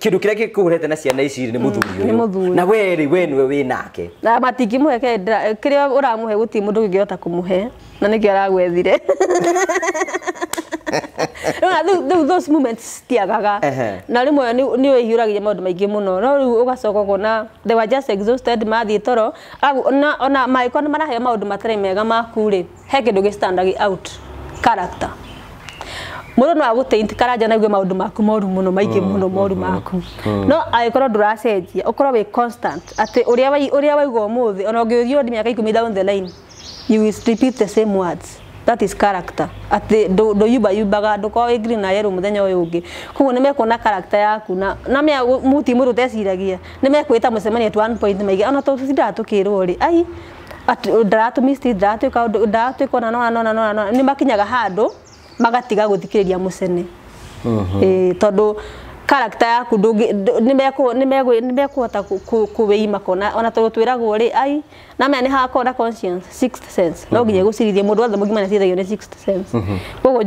kindu kiria gikuhurete na ciana ici ni muthuri mm, na we ri we niwe wi nake na ndå gä gä hota kå må he na nä nikio aragwethire rä u those moments citiagaga na rä mwe nä wä hiå maå ndå maingä må no no rä u å gacoka kuona they were just exhausted mathiä toro ona magä korwo nä maraheo maå ndå matarä mega makurä he kä ndå gä standagi out character må ndå no agå taint karanja naigue maå ndå maku moru må mm, mm, mm, no maingä må no moru maku no agä korwo ndå racenjia å korwo wä atä å rä a waigwa må thä ona å ngä å thiå ndä mä aka ikå mi down the line you will repeat the same words that is character ati nduyubayumbaga ndukorwo wi green na yellow muthenya uyu ungi koguo ni mekuona character yaku na na me mutimu ruteciragia ni mekwita mucemani at one point maige ona tutindaga tukirwo ri ai ndaratumiciti ndaratuika ndaratuika ona nona nona nona ni makinyaga handu magatiga guthikiriria mucene tondu mm -hmm. e, karakta yaku nimekuhota kuwĩima kona ona tondũ twĩragwo rĩ ai na namaya nĩ hakona conscience sixth sense no nginya mhm. gũcirithia mũndũ wothe mũgima na aciithagio nĩ sixth sense mhm. koguo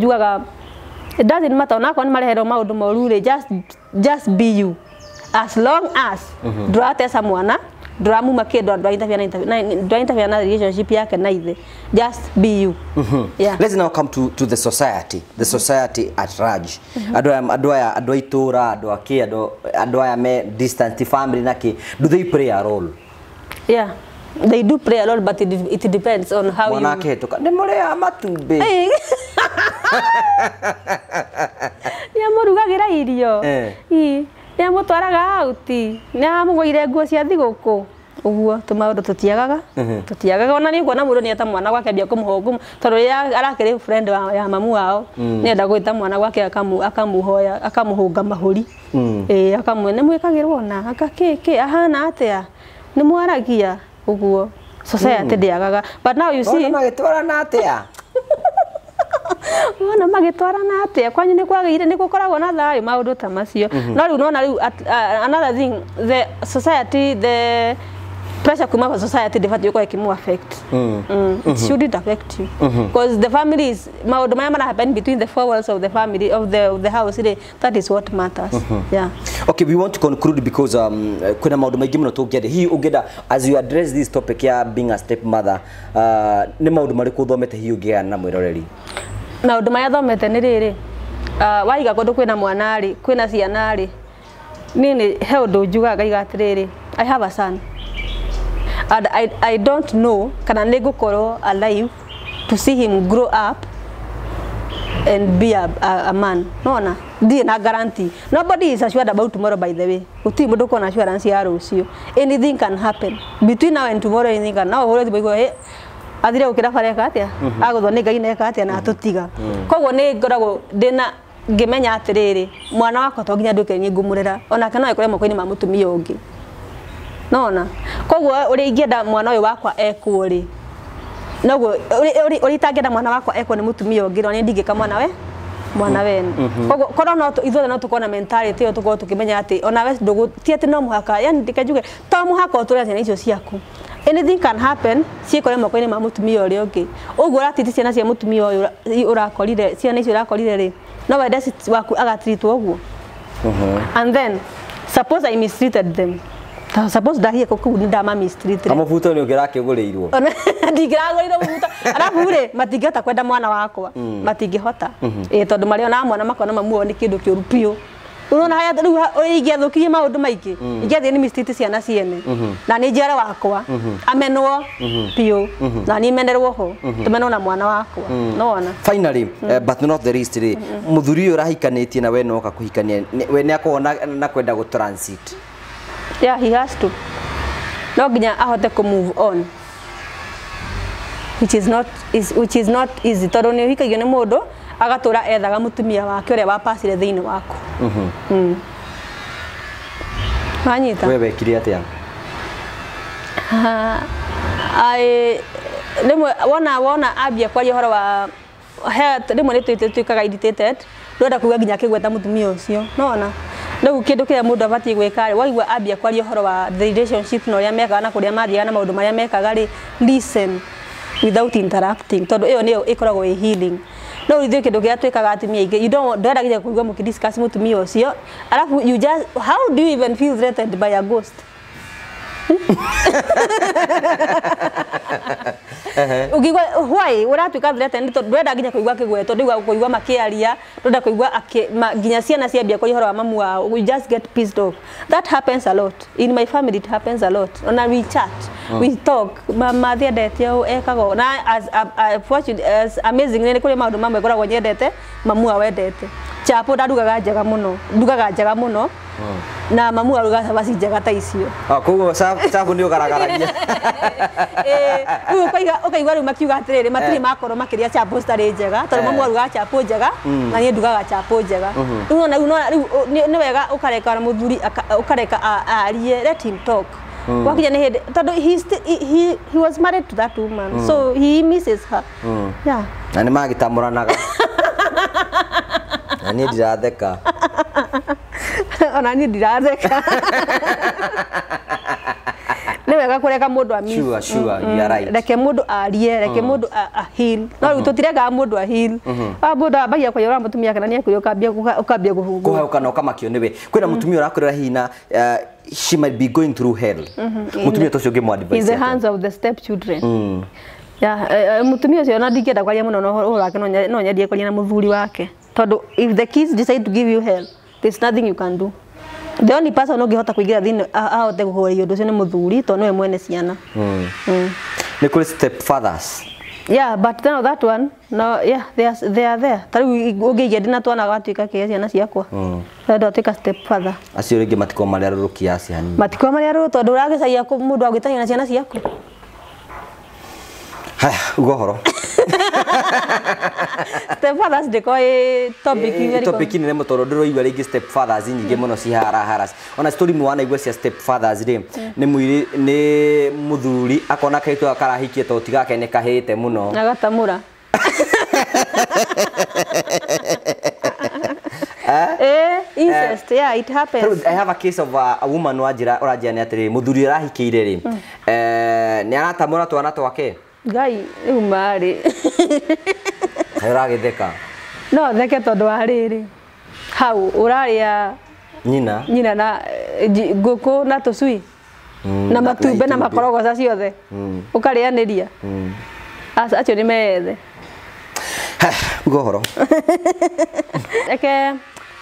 it doesn't matter na nĩ mareherwo maũndũ moru rĩ just just be you as long as mhm. ndũratesa mwana mm -hmm nduramuma kindu andu aintabiana na relationship yake na ithe just be you mm -hmm. yeah. let's now come to, to the society the society at large mm -hmm. andå andå aya andå a itåra andå akä andå aya me distant family na kä do they play a role yeah they do play a role but it, it depends on how mwanake you... wanake to må rä a matumbä nä amå rugagä ra irio eh nä amå twaraga auti nä amå gåire nguo cia thigåkå uguo tå maå ndå tå tiagaga tå tiagaga ona nä nguona må ndå nä eta mwana gwake ambia kå må hå tondå rä rä arakä rä ya mamu wao mm. nä enda gwä ta mwana gwake akamå akamå hå nga mahå ri ä mm. akamwe nä mwä kagä rwo ona akakä kä ahana atä a nä mwaragia å guo society mm. ndä agaga but now you see magä twarana atä a wona magitwarana atia kwanyu ni kwagire ni gukoragwo na thayu maundu ta macio mhm. no riu nona riu another thing the society the pressure kuma kwa society ndibatiä kwa ikimu affect mm. Mm. Mm shouldn't affect you mhm. because the family is maundu maya mara happen between the four walls of the family of the, of the house ile that is what matters mm yeah okay we want to conclude because um, kuna maundu maingi muno tungiaria hihi ugeda as you address this topic ya being a step mother uh, ni maundu mariku thomete hihi ungiana na mwiroreri maundu maya thomete nä rä ah, waiga kå ndå na mwana rä kwä na ciana rä nini he å ndå njugaga ngaiga atä i have a son and I, I don't know kana nä ngå alive to see him grow up and be a, a, a man nona ndirä na guarantee nobody is assured about tomorrow by the way uti må ndå kona assurance ya rå cio anything can happen between now and tomorrow anything can now hå re hey, athire gukira fareka atia mhm. agutho ni ngai neka atia na tutiga mhm. mhm. koguo ni ngoragwo ndina ngimenya atiriri mwana wakwa to nginya nduke ni ngumurira ona kana ikore moko-ini ma mutumia ungi nona koguo uria ingienda mwana uyu wakwa ekuo ri noguo uria itangienda mwana wakwa ekuo ni mutumia ungi ro ni ndingika mwana we mwana wene koguo korwo no na no tukorwo na mentality ĩyo tũkorwo tũkĩmenya atĩ onawe ti atĩ no mũhaka yani ndikajuge to mũhaka ũtũre ciana icio ciaku anything can happen ciikore moko ni ma må tumia å rä a ciana cia må tumia urakorire ciana icio urakorire ri no wende waku agatritwo å guo uh-huh. and then suppose i mistreated them suppose ndahiä ko ku ni dama nä å ngä ni gå rä irwo ndingäragå rä irwo mũbuto arabu rä kwenda mwana wakwa mm. matingihota hota mm-hmm. tondu mari ona mwana makona mamuo ni kindu ndå kä Unaona haya oige ingĩathũkirie maundu maingi. Mm-hmm. ingĩathiĩ nĩ mistiti ciana ciene mm-hmm. na ni njara wakwa mm-hmm. amenwo piũ na ni menerwo ho Tumenwo na mwana wakwa no wona finally eh, but not the least rĩ eh, mũthuri ũyũ ũrahikanĩtie na we no ka kuhikania. we nĩ akona na kwenda go transit yeah he has to no nginya ahote kũ move on which is not is, which is not easy tondå nä å hikagio nä agatura ethaga mutumia wake uria wapacire thini wako mhm mm manyita wewe wekire atia ai rimwe wona wona ambia kwaria horo wa he rimwe nä twä irritated ndoda kuga ginya akä gweta må tumia å cio no ona rä u kä ndå kä rä a må ndå horo wa the relationship no ya meka na kuria mathia na maundu maria meka a mekaga listen without interrupting tondå iyo yo nä yo healing no ithuä kä ndå kä rä a twä kaga atumia aingä ndoendaginya kå igua må kä mutumia å cio you just how do you even feel threatened by a ghost ugigwa hwai uratuika vile tene tondu ndwenda ginya kuigwa kigwe tondu igwa kuigwa makiaria ndwenda kuigwa nginya ciana ciambia kwa ihoro wa mamu wa we just get pissed off that happens a lot in my family it happens a lot ona we chat oh. we talk mama thiendete ũ ekaga na as, uh, fortunate, as amazing nene kuri maundu mamwe ngoragwo nyendete mamu awendete chapo ndarugaga njega muno ndugaga njega muno oh. na mamu arugaga cabaci njega ta icio ah, sa chafu ndio å garagaragia å kaigua rä u makiuga atä rä rä matirä eh. makorwo makä rä a chapo citarä njega tondå mamwe eh. arugaga chapo njega mm. na niä ndugaga cha chapo njega rä u nä wega å kareka na må thuri å kareka arie let him talk mm. wakinya ni hä tondu he, he was married to that woman mm. so he misses her mm. yeah. na ni magä tamå ranaga na niä ndiratheka ona niä ndiratheka tutirega mudu mundu ami sure mm, sure mm you are right reke mundu arie reke mundu mm. ahil no riu mm-hmm. tutiregaga mundu ahil a mundu mm-hmm. ah, bagia kwa yora mutumia kana ni akuyo kambia ukambia kuhuka na ukamakio niwe kwina mutumia mm. urakurira hina eh, she might be going through hell mutumia mm-hmm. tocio ngimwa advice in the hands of the step children ya yeah, uh, mutumia ucio na ndingienda kwaria muno na uhoro wake no nyendie kwa na muthuri wake Todo if the kids decide to give you hell there's nothing you can do the only person ungihota kuingira thini ahote kuhoreria undu ucio ni muthuri to niwe mwene ciana hmm. hmm. ni kuri step fathers yeah but then that one no yeah they are, they are there tari ungiigia ndina twana gatuika kia ciana ciakwa ndo hmm. atuika step father acio ringi matiko maria ruru kiasi hanini matiko maria ruru tondu uragicagia mundu agwitania na ciana ciaku haya ugo step fathers ndä eh, korwo ä topic nene må tondå ndä roigua rä ngä step fathers nyingä må mm. no ciharahara ona story mwe wanaigua cia step fathers rä mm. nä mwirä nä må thuri akona kaitå karahikie to tigake nä kahä te må no agatamå ra eh? eh, incest yeah it happens i have a case of a, woman wanjira oranjira nä atä rä må thuri arahikä ire rä mm. nä aratamå ra twana twake ngai rä u marä kaä å ragä no theke tondå wa rä rä hau å rarä a nyina nyina na eh, ngå kå na tå cui mm, na matumbä na makorogoca ciothe å mm. karä anä ria mm. acio nä meethe ngohoro reke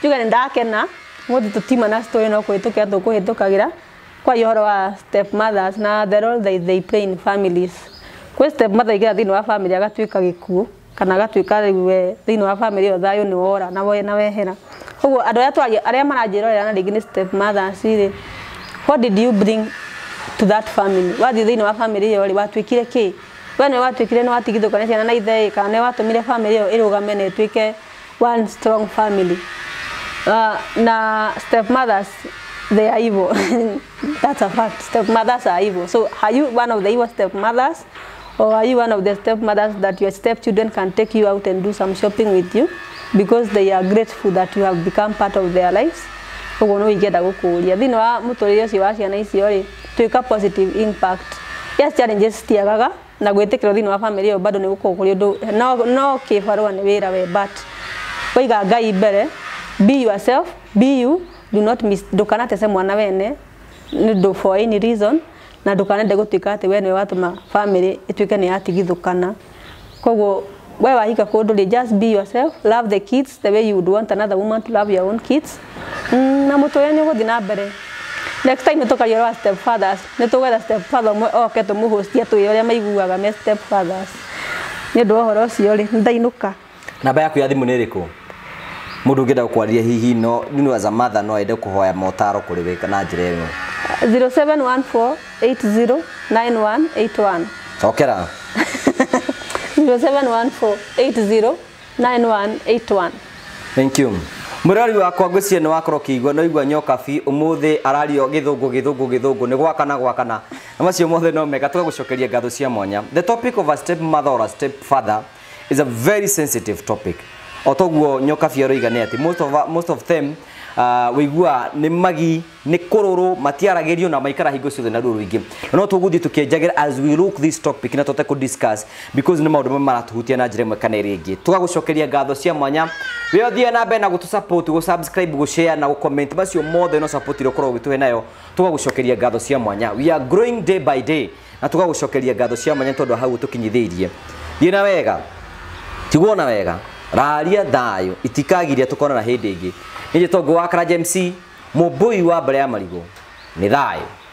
njuge nä ndakena må thä tå tima na stoä no kå hä tå kä ra tå kå hä tå kagä ra kwa ihoro wa step mothers na the all they, they play in families kwä step mathaigira thä inä wa family rä agatuä ka gä kana agatuä rä u we thä wa family rä ä yo wora na wora na wehera koguo andå arä a arä a maranjä rorera na rä ngä nä step mathacirä what did you bring to that family wathiä thä wa family rä ä yo rä watuä kire kä we nä watuä kire nä watigithå kania ciana na ithe kana nä watå mire bamä rä ä yo ä na ä one strong family uh, na stepmothers they are evil that's a fact stepmothers are evil so are you one of the evil stepmothers Or are you one of the stepmothers that your stepchildren can take you out and do some shopping with you because they are grateful that you have become part of their lives? Koguo no ingĩenda gũkũria thĩinĩ wa mũtũrĩre ũcio wa ciana icio rĩ twĩka positive impact yes challenges citiagaga na gwĩtĩkĩrwo thĩinĩ wa famĩlĩ ĩyo bado nĩ gũkorwo kũrĩ ũndũ no, no kĩbarũa nĩ wĩra we but waiga ngai mbere be yourself be you do not miss ndukanatece mwana wene nĩ for any reason na ndukanende gutuika ati we ni watuma family ituike ni yatigithukana koguo we wahika kundu just be yourself love the kids the way you would want another woman to love your own kids mm, na muto ni uguthi na mbere next time tukariorwa step fathers ni tugwetha step father mwe oke hostia tumuhostie twire uria maiguaga me step fathers ni ndu uhoro ucio ri ndainuka namba yaku ya thimu ni iriku mundu ungenda gukwaria hihi no ni as a mother no ende kuhoya motaro kuri we na njira ino 0714809181 cokera 0714809181 thank you Murori wakwa ngwĩciria ni wakorwo kĩigua no igwa nyoka fi ũmũthĩ arario githungu githungu githungu ni gwakana gwakana na macio mothe no mega gucokeria ngatho cia monya. the topic of a step mother or a step father is a very sensitive topic o nyoka fi aroiga ne ati most of, most of them Ah, wigua ni magi ni kå rå rå na maikara higo ciothe na ruo rwingä no tå gå thiä tå kä enjagä ra na tå tekå nä maå ndå mamwe maratå hutia na njä ra ä mwe kana ä rä ngä tå gagå cokeria ngatho cia mwanya wä othiä na mbere na gå tå gå gå na gå macio mothe no ire å korwo å gä tå he nayo tå gagå cokeria ngatho cia mwanya we are growing day by day na tå gagå cokeria ngatho cia mwanya tondå hau tå kinyithä irie thiä na wega tigwona wega raria thayo itikagiria tå konana hä ndä ä nä njä tongo wa kara james må mbå wa mbere ya marigå nä thayå